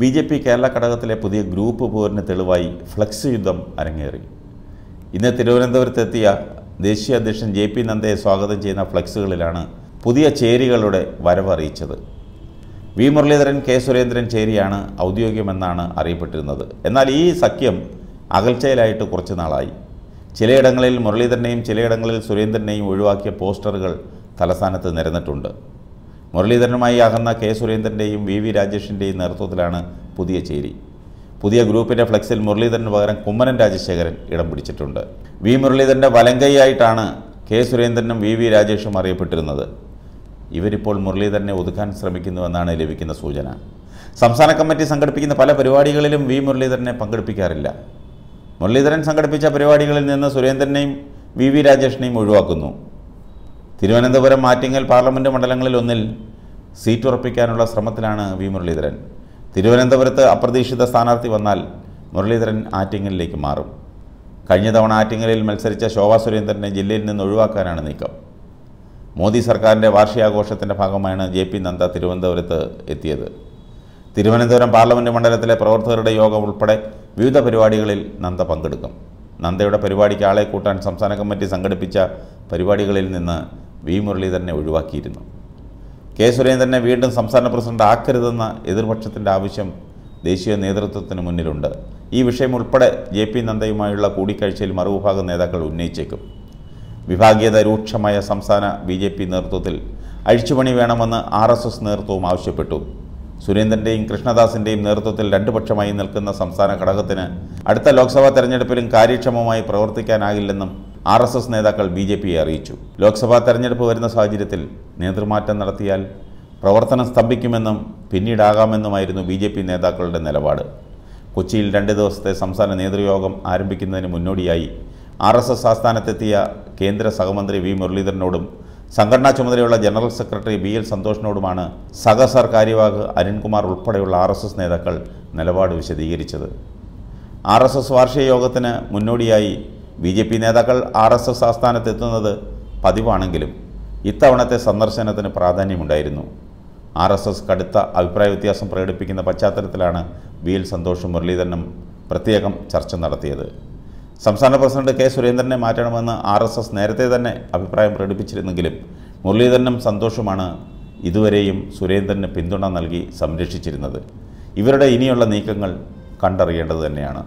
B J P Kerala ഘടകത്തിലെ പുതിയ group പോരിന് തെളിവായി ഫ്ലക്സ് യുദ്ധം അരങ്ങേറി ഇന്ന് തിരുവനന്തപുരത്തെത്തിയ ദേശീയ അധ്യക്ഷൻ ജെ പി നന്ദയെ സ്വാഗതം ചെയ്യുന്ന ഫ്ലക്സുകളിലാണ് പുതിയ ചേരികളുടെ വരവറിയിച്ചത് വി മുരളീധരൻ കെ സുരേന്ദ്രൻ ചേരിയാണ് ഔദ്യോഗികമെന്നാണ് അറിയപ്പെട്ടിരുന്നത് എന്നാൽ ഈ സഖ്യം അകൽച്ചയിലായിട്ട് കുറച്ച് നാളായി ചിലയിടങ്ങളിൽ മുരളീധരനെയും ചിലയിടങ്ങളിൽ സുരേന്ദ്രനെയും ഒഴിവാക്കിയ പോസ്റ്ററുകൾ തലസ്ഥാനത്ത് നിരന്നിട്ടുണ്ട് മുരളീധരനുമായി അകന്ന കെ സുരേന്ദ്രൻ്റെയും വി വി രാജേഷിൻ്റെയും നേതൃത്വത്തിലാണ് പുതിയ ചേരി പുതിയ ഗ്രൂപ്പിൻ്റെ ഫ്ലെക്സിൽ മുരളീധരന് പകരം കുമ്മനൻ രാജശേഖരൻ ഇടം പിടിച്ചിട്ടുണ്ട് വി മുരളീധരൻ്റെ വലങ്കൈയായിട്ടാണ് കെ സുരേന്ദ്രനും വി വി രാജേഷും അറിയപ്പെട്ടിരുന്നത് ഇവരിപ്പോൾ മുരളീധരനെ ഒതുക്കാൻ ശ്രമിക്കുന്നുവെന്നാണ് ലഭിക്കുന്ന സൂചന സംസ്ഥാന കമ്മിറ്റി സംഘടിപ്പിക്കുന്ന പല പരിപാടികളിലും വി മുരളീധരനെ പങ്കെടുപ്പിക്കാറില്ല മുരളീധരൻ സംഘടിപ്പിച്ച പരിപാടികളിൽ നിന്ന് സുരേന്ദ്രനെയും വി വി രാജേഷിനെയും ഒഴിവാക്കുന്നു തിരുവനന്തപുരം ആറ്റിങ്ങൽ പാർലമെൻറ്റ് മണ്ഡലങ്ങളിൽ ഒന്നിൽ സീറ്റ് ഉറപ്പിക്കാനുള്ള ശ്രമത്തിലാണ് വി മുരളീധരൻ തിരുവനന്തപുരത്ത് അപ്രതീക്ഷിത സ്ഥാനാർത്ഥി വന്നാൽ മുരളീധരൻ ആറ്റിങ്ങലിലേക്ക് മാറും കഴിഞ്ഞ തവണ ആറ്റിങ്ങലിൽ മത്സരിച്ച ശോഭാ സുരേന്ദ്രനെ ജില്ലയിൽ നിന്ന് ഒഴിവാക്കാനാണ് നീക്കം മോദി സർക്കാരിൻ്റെ വാർഷികാഘോഷത്തിൻ്റെ ഭാഗമായാണ് ജെ പി നന്ദ തിരുവനന്തപുരത്ത് എത്തിയത് തിരുവനന്തപുരം പാർലമെൻറ്റ് മണ്ഡലത്തിലെ പ്രവർത്തകരുടെ യോഗം ഉൾപ്പെടെ വിവിധ പരിപാടികളിൽ നന്ദ പങ്കെടുക്കും നന്ദയുടെ പരിപാടിക്ക് ആളെ കൂട്ടാൻ സംസ്ഥാന കമ്മിറ്റി സംഘടിപ്പിച്ച പരിപാടികളിൽ നിന്ന് വി മുരളീധരനെ ഒഴിവാക്കിയിരുന്നു കെ സുരേന്ദ്രനെ വീണ്ടും സംസ്ഥാന പ്രസിഡന്റ് ആക്കരുതെന്ന എതിർപക്ഷത്തിൻ്റെ ആവശ്യം ദേശീയ നേതൃത്വത്തിന് മുന്നിലുണ്ട് ഈ വിഷയം ഉൾപ്പെടെ ജെ പി നദ്ദയുമായുള്ള കൂടിക്കാഴ്ചയിൽ മറുവിഭാഗം നേതാക്കൾ ഉന്നയിച്ചേക്കും വിഭാഗീയത രൂക്ഷമായ സംസ്ഥാന ബി ജെ പി നേതൃത്വത്തിൽ അഴിച്ചുപണി വേണമെന്ന് ആർ എസ് എസ് നേതൃത്വവും ആവശ്യപ്പെട്ടു സുരേന്ദ്രൻ്റെയും കൃഷ്ണദാസിൻ്റെയും നേതൃത്വത്തിൽ രണ്ടു പക്ഷമായി നിൽക്കുന്ന സംസ്ഥാന ഘടകത്തിന് അടുത്ത ലോക്സഭാ തെരഞ്ഞെടുപ്പിലും കാര്യക്ഷമമായി പ്രവർത്തിക്കാനാകില്ലെന്നും ആർ എസ് എസ് നേതാക്കൾ ബി ജെ പിയെ അറിയിച്ചു ലോക്സഭാ തെരഞ്ഞെടുപ്പ് വരുന്ന സാഹചര്യത്തിൽ നേതൃമാറ്റം നടത്തിയാൽ പ്രവർത്തനം സ്തംഭിക്കുമെന്നും പിന്നീടാകാമെന്നുമായിരുന്നു ബി ജെ പി നേതാക്കളുടെ നിലപാട് കൊച്ചിയിൽ രണ്ട് ദിവസത്തെ സംസ്ഥാന നേതൃയോഗം ആരംഭിക്കുന്നതിന് മുന്നോടിയായി ആർ എസ് എസ് ആസ്ഥാനത്തെത്തിയ കേന്ദ്ര സഹമന്ത്രി വി മുരളീധരനോടും സംഘടനാ ചുമതലയുള്ള ജനറൽ സെക്രട്ടറി ബി എൽ സന്തോഷിനോടുമാണ് സഹസർ കാര്യവാഹ് അരുൺകുമാർ ഉൾപ്പെടെയുള്ള ആർ എസ് എസ് നേതാക്കൾ നിലപാട് വിശദീകരിച്ചത് ആർ എസ് എസ് വാർഷിക യോഗത്തിന് മുന്നോടിയായി ബി ജെ പി നേതാക്കൾ ആർ എസ് എസ് ആസ്ഥാനത്തെത്തുന്നത് പതിവാണെങ്കിലും ഇത്തവണത്തെ സന്ദർശനത്തിന് പ്രാധാന്യമുണ്ടായിരുന്നു ആർ എസ് എസ് കടുത്ത അഭിപ്രായ വ്യത്യാസം പ്രകടിപ്പിക്കുന്ന പശ്ചാത്തലത്തിലാണ് വി എൽ സന്തോഷ് മുരളീധരനും പ്രത്യേകം ചർച്ച നടത്തിയത് സംസ്ഥാന പ്രസിഡന്റ് കെ സുരേന്ദ്രനെ മാറ്റണമെന്ന് ആർ എസ് എസ് നേരത്തെ തന്നെ അഭിപ്രായം പ്രകടിപ്പിച്ചിരുന്നെങ്കിലും മുരളീധരനും സന്തോഷുമാണ് ഇതുവരെയും സുരേന്ദ്രന് പിന്തുണ നൽകി സംരക്ഷിച്ചിരുന്നത് ഇവരുടെ ഇനിയുള്ള നീക്കങ്ങൾ കണ്ടറിയേണ്ടത് തന്നെയാണ്